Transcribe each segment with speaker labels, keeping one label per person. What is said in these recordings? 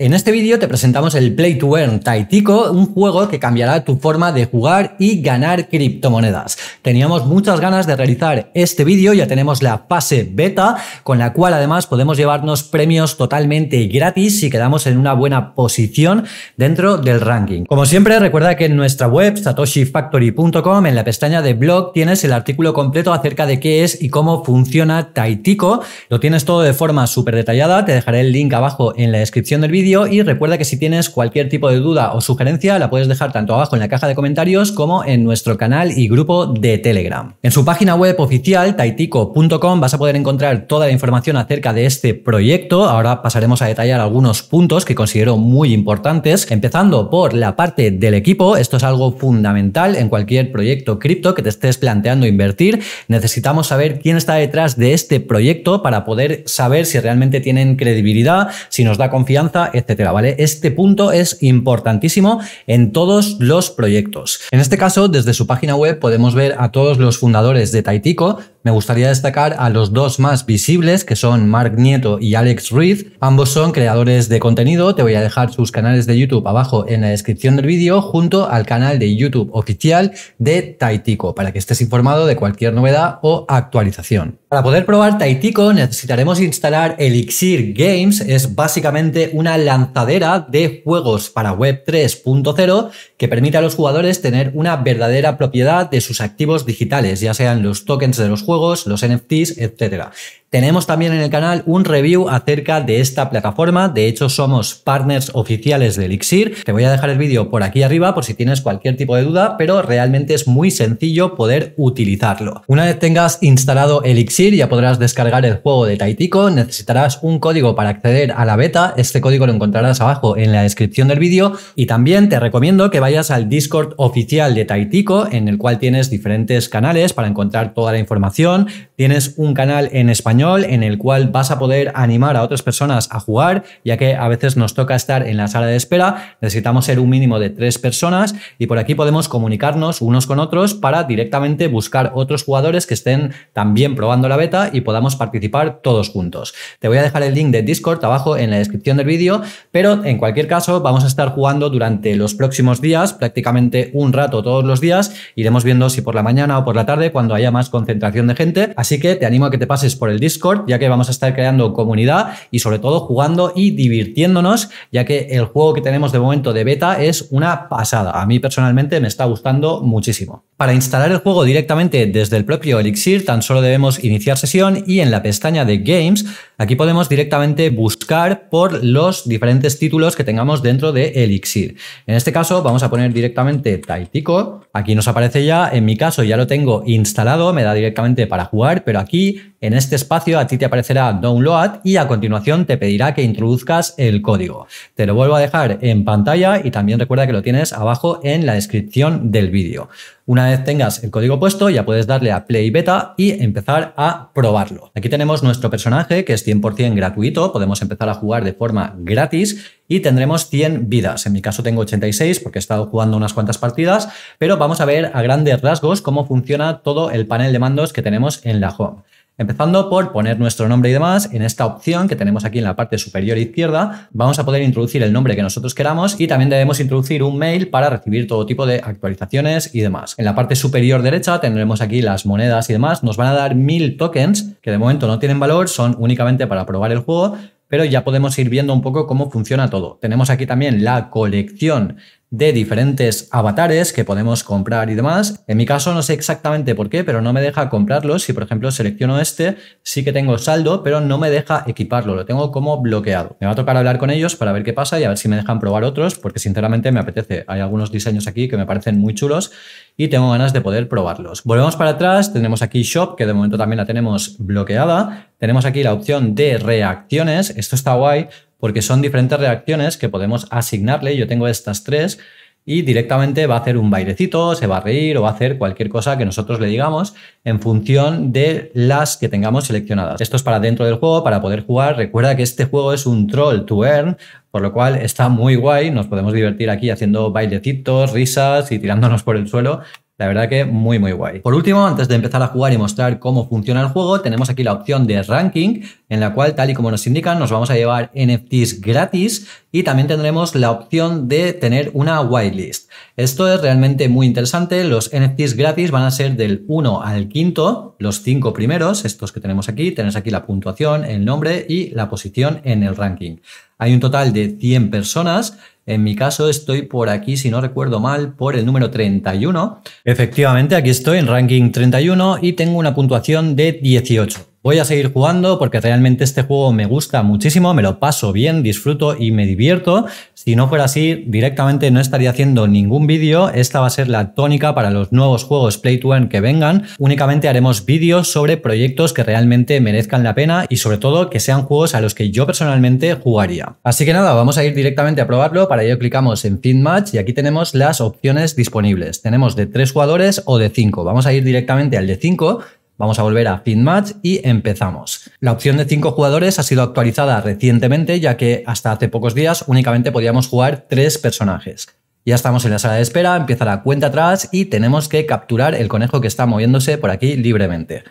Speaker 1: En este vídeo te presentamos el Play to Earn Taitico, un juego que cambiará tu forma de jugar y ganar criptomonedas. Teníamos muchas ganas de realizar este vídeo, ya tenemos la fase beta, con la cual además podemos llevarnos premios totalmente gratis si quedamos en una buena posición dentro del ranking. Como siempre, recuerda que en nuestra web satoshifactory.com, en la pestaña de blog, tienes el artículo completo acerca de qué es y cómo funciona Taitico. Lo tienes todo de forma súper detallada, te dejaré el link abajo en la descripción del vídeo y recuerda que si tienes cualquier tipo de duda o sugerencia la puedes dejar tanto abajo en la caja de comentarios como en nuestro canal y grupo de Telegram. En su página web oficial taitico.com vas a poder encontrar toda la información acerca de este proyecto. Ahora pasaremos a detallar algunos puntos que considero muy importantes, empezando por la parte del equipo. Esto es algo fundamental en cualquier proyecto cripto que te estés planteando invertir. Necesitamos saber quién está detrás de este proyecto para poder saber si realmente tienen credibilidad, si nos da confianza, etcétera, ¿vale? Este punto es importantísimo en todos los proyectos. En este caso, desde su página web podemos ver a todos los fundadores de Taitico me gustaría destacar a los dos más visibles, que son Mark Nieto y Alex Reed. Ambos son creadores de contenido, te voy a dejar sus canales de YouTube abajo en la descripción del vídeo, junto al canal de YouTube oficial de Taitico, para que estés informado de cualquier novedad o actualización. Para poder probar Taitico necesitaremos instalar Elixir Games, es básicamente una lanzadera de juegos para Web 3.0 que permite a los jugadores tener una verdadera propiedad de sus activos digitales, ya sean los tokens de los juegos, los NFTs, etcétera. Tenemos también en el canal un review acerca de esta plataforma. De hecho, somos partners oficiales de Elixir. Te voy a dejar el vídeo por aquí arriba por si tienes cualquier tipo de duda, pero realmente es muy sencillo poder utilizarlo. Una vez tengas instalado Elixir, ya podrás descargar el juego de Taitico. Necesitarás un código para acceder a la beta. Este código lo encontrarás abajo en la descripción del vídeo. Y también te recomiendo que vayas al Discord oficial de Taitico, en el cual tienes diferentes canales para encontrar toda la información. Tienes un canal en español en el cual vas a poder animar a otras personas a jugar, ya que a veces nos toca estar en la sala de espera, necesitamos ser un mínimo de tres personas y por aquí podemos comunicarnos unos con otros para directamente buscar otros jugadores que estén también probando la beta y podamos participar todos juntos. Te voy a dejar el link de Discord abajo en la descripción del vídeo, pero en cualquier caso vamos a estar jugando durante los próximos días, prácticamente un rato todos los días, iremos viendo si por la mañana o por la tarde cuando haya más concentración de gente, así que te animo a que te pases por el Discord ya que vamos a estar creando comunidad y sobre todo jugando y divirtiéndonos, ya que el juego que tenemos de momento de beta es una pasada. A mí personalmente me está gustando muchísimo. Para instalar el juego directamente desde el propio Elixir, tan solo debemos iniciar sesión y en la pestaña de Games Aquí podemos directamente buscar por los diferentes títulos que tengamos dentro de Elixir. En este caso vamos a poner directamente Taitico. Aquí nos aparece ya, en mi caso ya lo tengo instalado, me da directamente para jugar, pero aquí en este espacio a ti te aparecerá Download y a continuación te pedirá que introduzcas el código. Te lo vuelvo a dejar en pantalla y también recuerda que lo tienes abajo en la descripción del vídeo. Una vez tengas el código puesto, ya puedes darle a Play Beta y empezar a probarlo. Aquí tenemos nuestro personaje, que es 100% gratuito, podemos empezar a jugar de forma gratis y tendremos 100 vidas. En mi caso tengo 86 porque he estado jugando unas cuantas partidas, pero vamos a ver a grandes rasgos cómo funciona todo el panel de mandos que tenemos en la home. Empezando por poner nuestro nombre y demás, en esta opción que tenemos aquí en la parte superior izquierda, vamos a poder introducir el nombre que nosotros queramos y también debemos introducir un mail para recibir todo tipo de actualizaciones y demás. En la parte superior derecha tendremos aquí las monedas y demás, nos van a dar mil tokens que de momento no tienen valor, son únicamente para probar el juego, pero ya podemos ir viendo un poco cómo funciona todo. Tenemos aquí también la colección de diferentes avatares que podemos comprar y demás. En mi caso no sé exactamente por qué, pero no me deja comprarlos. Si por ejemplo selecciono este, sí que tengo saldo, pero no me deja equiparlo, lo tengo como bloqueado. Me va a tocar hablar con ellos para ver qué pasa y a ver si me dejan probar otros, porque sinceramente me apetece. Hay algunos diseños aquí que me parecen muy chulos y tengo ganas de poder probarlos. Volvemos para atrás, tenemos aquí Shop, que de momento también la tenemos bloqueada. Tenemos aquí la opción de reacciones, esto está guay porque son diferentes reacciones que podemos asignarle. Yo tengo estas tres y directamente va a hacer un bailecito, se va a reír o va a hacer cualquier cosa que nosotros le digamos en función de las que tengamos seleccionadas. Esto es para dentro del juego, para poder jugar. Recuerda que este juego es un troll to earn, por lo cual está muy guay. Nos podemos divertir aquí haciendo bailecitos, risas y tirándonos por el suelo. La verdad que muy, muy guay. Por último, antes de empezar a jugar y mostrar cómo funciona el juego, tenemos aquí la opción de ranking, en la cual, tal y como nos indican, nos vamos a llevar NFTs gratis y también tendremos la opción de tener una whitelist. Esto es realmente muy interesante. Los NFTs gratis van a ser del 1 al 5, los 5 primeros, estos que tenemos aquí. Tienes aquí la puntuación, el nombre y la posición en el ranking. Hay un total de 100 personas. En mi caso estoy por aquí, si no recuerdo mal, por el número 31. Efectivamente, aquí estoy en ranking 31 y tengo una puntuación de 18 voy a seguir jugando porque realmente este juego me gusta muchísimo, me lo paso bien, disfruto y me divierto. Si no fuera así, directamente no estaría haciendo ningún vídeo. Esta va a ser la tónica para los nuevos juegos Play que vengan. Únicamente haremos vídeos sobre proyectos que realmente merezcan la pena y sobre todo que sean juegos a los que yo personalmente jugaría. Así que nada, vamos a ir directamente a probarlo. Para ello clicamos en Fin Match y aquí tenemos las opciones disponibles. Tenemos de 3 jugadores o de 5. Vamos a ir directamente al de 5 Vamos a volver a FinMatch y empezamos. La opción de 5 jugadores ha sido actualizada recientemente, ya que hasta hace pocos días únicamente podíamos jugar 3 personajes. Ya estamos en la sala de espera, empieza la cuenta atrás y tenemos que capturar el conejo que está moviéndose por aquí libremente.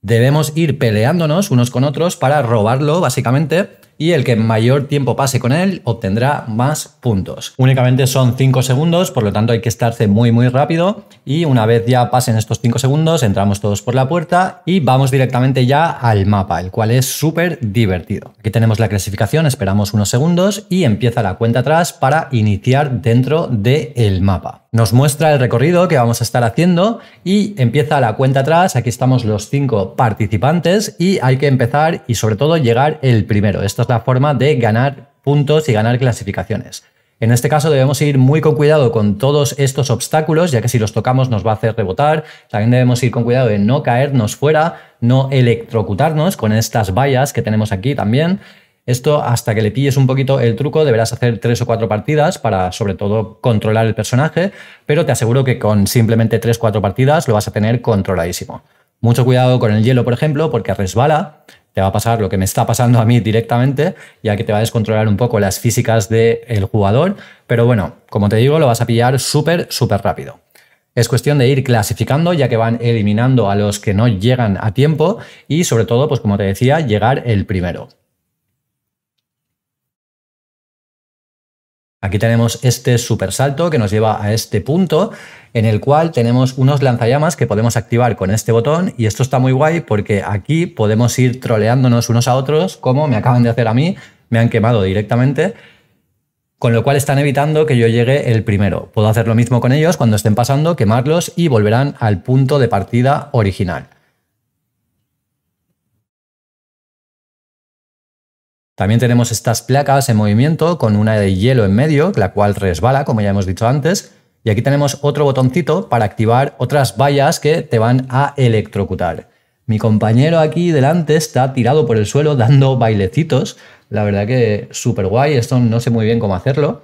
Speaker 1: Debemos ir peleándonos unos con otros para robarlo, básicamente, y el que mayor tiempo pase con él obtendrá más puntos. Únicamente son 5 segundos, por lo tanto hay que estarse muy muy rápido y una vez ya pasen estos 5 segundos entramos todos por la puerta y vamos directamente ya al mapa, el cual es súper divertido. Aquí tenemos la clasificación, esperamos unos segundos y empieza la cuenta atrás para iniciar dentro del el mapa. Nos muestra el recorrido que vamos a estar haciendo y empieza la cuenta atrás. Aquí estamos los cinco participantes y hay que empezar y sobre todo llegar el primero. Esta es la forma de ganar puntos y ganar clasificaciones. En este caso debemos ir muy con cuidado con todos estos obstáculos, ya que si los tocamos nos va a hacer rebotar. También debemos ir con cuidado de no caernos fuera, no electrocutarnos con estas vallas que tenemos aquí también. Esto hasta que le pilles un poquito el truco, deberás hacer tres o cuatro partidas para sobre todo controlar el personaje, pero te aseguro que con simplemente tres o cuatro partidas lo vas a tener controladísimo. Mucho cuidado con el hielo, por ejemplo, porque resbala, te va a pasar lo que me está pasando a mí directamente, ya que te va a descontrolar un poco las físicas del jugador, pero bueno, como te digo, lo vas a pillar súper, súper rápido. Es cuestión de ir clasificando, ya que van eliminando a los que no llegan a tiempo y sobre todo, pues como te decía, llegar el primero. Aquí tenemos este super salto que nos lleva a este punto en el cual tenemos unos lanzallamas que podemos activar con este botón y esto está muy guay porque aquí podemos ir troleándonos unos a otros como me acaban de hacer a mí, me han quemado directamente, con lo cual están evitando que yo llegue el primero. Puedo hacer lo mismo con ellos cuando estén pasando, quemarlos y volverán al punto de partida original. También tenemos estas placas en movimiento con una de hielo en medio, la cual resbala, como ya hemos dicho antes. Y aquí tenemos otro botoncito para activar otras vallas que te van a electrocutar. Mi compañero aquí delante está tirado por el suelo dando bailecitos. La verdad que súper guay, esto no sé muy bien cómo hacerlo.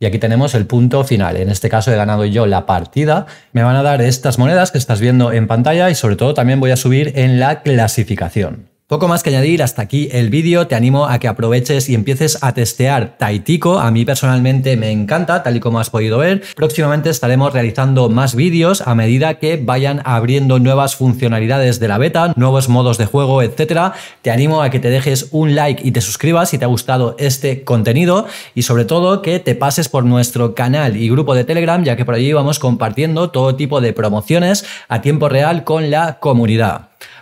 Speaker 1: Y aquí tenemos el punto final. En este caso he ganado yo la partida. Me van a dar estas monedas que estás viendo en pantalla y sobre todo también voy a subir en la clasificación. Poco más que añadir, hasta aquí el vídeo, te animo a que aproveches y empieces a testear Taitico, a mí personalmente me encanta, tal y como has podido ver. Próximamente estaremos realizando más vídeos a medida que vayan abriendo nuevas funcionalidades de la beta, nuevos modos de juego, etc. Te animo a que te dejes un like y te suscribas si te ha gustado este contenido y sobre todo que te pases por nuestro canal y grupo de Telegram, ya que por allí vamos compartiendo todo tipo de promociones a tiempo real con la comunidad.